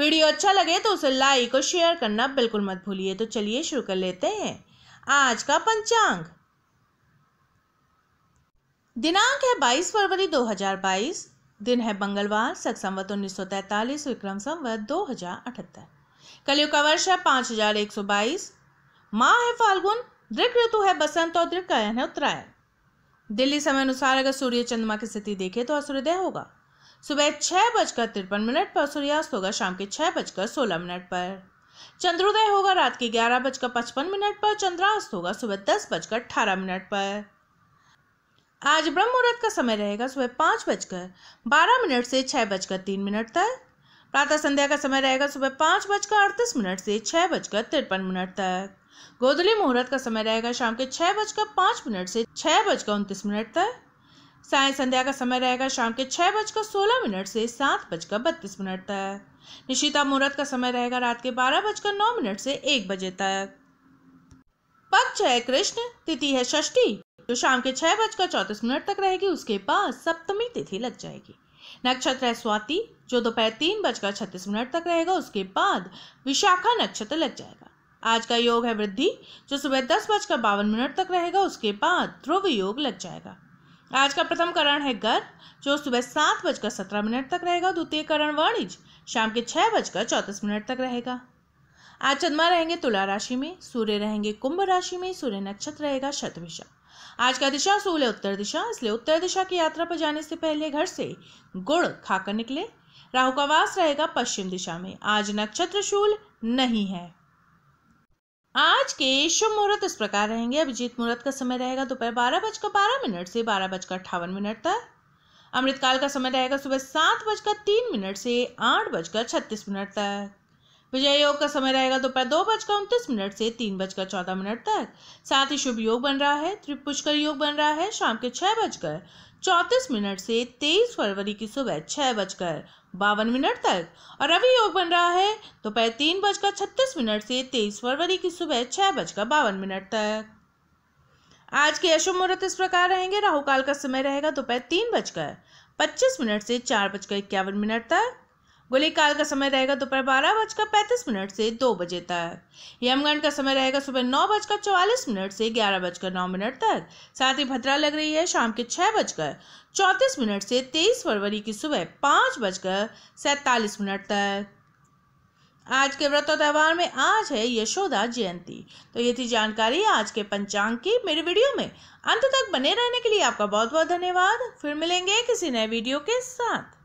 video अच्छा लगे तो उसे लाइक और शेयर करना बिल्कुल मत भूलिए तो चलिए शुरू कर लेते हैं आज का पंचांग दिनांक है 22 फरवरी 2022 दिन है मंगलवार सक संवत उन्नीस सौ तैतालीस विक्रम संवत दो कलयुग का वर्ष है पांच हजार एक सौ बाईस माह है फाल्गुन दृक ऋतु है बसंत और दृक है उत्तरायण दिल्ली समय अनुसार अगर सूर्य चंद्रमा की स्थिति देखे तो असुरोदय होगा सुबह छः बजकर तिरपन मिनट पर सूर्यास्त होगा शाम के छः बजकर सोलह मिनट पर चंद्रोदय होगा रात के ग्यारह बजकर पचपन मिनट पर चंद्रास्त होगा सुबह दस बजकर अठारह मिनट पर आज ब्रह्म मुहूर्त का समय रहेगा सुबह पाँच बजकर बारह मिनट से छः बजकर तीन मिनट तक प्रातः संध्या का समय रहेगा सुबह पाँच बजकर अड़तीस मिनट से छः बजकर तिरपन मिनट तक गोधली मुहूर्त का समय रहेगा शाम के छः बजकर पाँच मिनट से छः बजकर उनतीस मिनट तक साय संध्या का समय रहेगा शाम के छह बजकर सोलह मिनट से सात बजकर बत्तीस मिनट तक निशिता मुहूर्त का समय रहेगा रात के बारह बजकर नौ मिनट से एक बजे तक पक्ष है कृष्ण तिथि है षष्ठी जो शाम के छह बजकर चौतीस मिनट तक रहेगी उसके बाद सप्तमी तिथि लग जाएगी नक्षत्र है स्वाति जो दोपहर तीन बजकर छत्तीस मिनट तक रहेगा उसके बाद विशाखा नक्षत्र लग जाएगा आज का योग है वृद्धि जो सुबह दस बजकर बावन मिनट तक रहेगा उसके बाद ध्रुव योग लग जाएगा आज का प्रथम करण है गर जो सुबह सात बजकर सत्रह मिनट तक रहेगा द्वितीय करण वाणिज शाम के छह बजकर चौंतीस मिनट तक रहेगा आज चंद्रमा रहेंगे तुला राशि में सूर्य रहेंगे कुंभ राशि में सूर्य नक्षत्र रहेगा शतभिषा आज का दिशा सूल है उत्तर दिशा इसलिए उत्तर दिशा की यात्रा पर जाने से पहले घर से गुड़ खाकर निकले राहु का वास रहेगा पश्चिम दिशा में आज नक्षत्र शूल नहीं है आज के शुभ मुहूर्त इस प्रकार रहेंगे अभिजीत मुहूर्त का समय रहेगा दोपहर बारह बजकर बारह मिनट से बारह बजकर अट्ठावन मिनट तक अमृतकाल का समय रहेगा सुबह सात बजकर तीन मिनट से आठ बजकर छत्तीस मिनट तक विजय योग का समय रहेगा दोपहर दो, बजकर उनतीस मिनट से तीन बजकर चौदह मिनट तक साथ ही शुभ योग बन रहा है त्रिपुष्कर योग बन रहा है शाम के छह बजकर चौंतीस मिनट से तेईस फरवरी की सुबह छह बजकर बावन मिनट तक और रवि योग बन रहा है दोपहर तीन बजकर छत्तीस मिनट से तेईस फरवरी की सुबह छह बजकर बावन मिनट तक आज के अशुभ मुहूर्त इस प्रकार रहेंगे राहु काल का समय रहेगा दोपहर तो तीन बजकर पच्चीस मिनट से चार बजकर इक्यावन मिनट तक गोली काल का समय रहेगा दोपहर बारह बजकर पैंतीस मिनट से दो बजे तक यमगंड का समय रहेगा सुबह नौ बजकर चौवालीस मिनट से ग्यारह बजकर नौ मिनट तक साथ ही भद्रा लग रही है शाम के छः बजकर चौंतीस मिनट से तेईस फरवरी की सुबह पाँच बजकर सैतालीस मिनट तक आज के व्रत और त्यौहार में आज है यशोदा जयंती तो ये थी जानकारी आज के पंचांग की मेरे वीडियो में अंत तक बने रहने के लिए आपका बहुत बहुत धन्यवाद फिर मिलेंगे किसी नए वीडियो के साथ